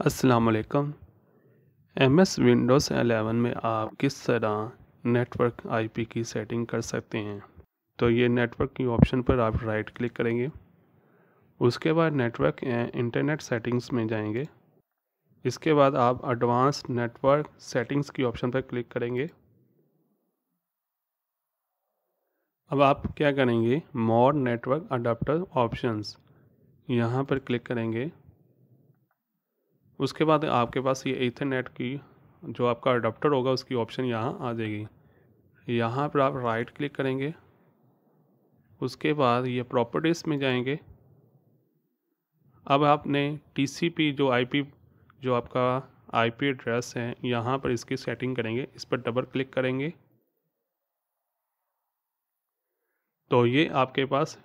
असलकम M S Windows eleven में आप किस तरह नेटवर्क आईपी की सेटिंग कर सकते हैं तो ये नेटवर्क की ऑप्शन पर आप राइट क्लिक करेंगे उसके बाद नेटवर्क इंटरनेट सेटिंग्स में जाएंगे इसके बाद आप एडवांस नेटवर्क सेटिंग्स की ऑप्शन पर क्लिक करेंगे अब आप क्या करेंगे मोर नेटवर्क अडाप्टर ऑप्शंस यहाँ पर क्लिक करेंगे उसके बाद आपके पास ये ईथरनेट की जो आपका अडाप्टर होगा उसकी ऑप्शन यहाँ आ जाएगी यहाँ पर आप राइट क्लिक करेंगे उसके बाद ये प्रॉपर्टीज़ में जाएंगे अब आपने टीसीपी जो आईपी जो आपका आईपी एड्रेस है यहाँ पर इसकी सेटिंग करेंगे इस पर डबल क्लिक करेंगे तो ये आपके पास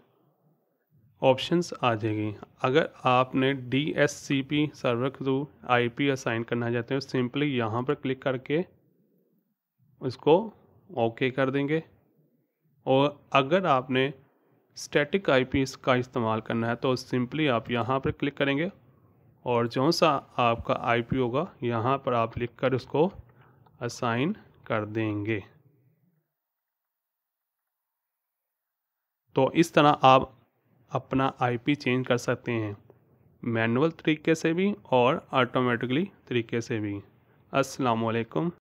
ऑप्शंस आ जाएगी अगर आपने D H C P server के थ्रू आई पी असाइन करना चाहते हो सिंपली यहाँ पर क्लिक करके उसको ओके कर देंगे और अगर आपने स्टैटिक पी का इस्तेमाल करना है तो सिंपली आप यहाँ पर क्लिक करेंगे और जो सा आपका पी होगा यहाँ पर आप लिख कर उसको असाइन कर देंगे तो इस तरह आप अपना आईपी चेंज कर सकते हैं मैनुअल तरीके से भी और ऑटोमेटिकली तरीके से भी अस्सलाम वालेकुम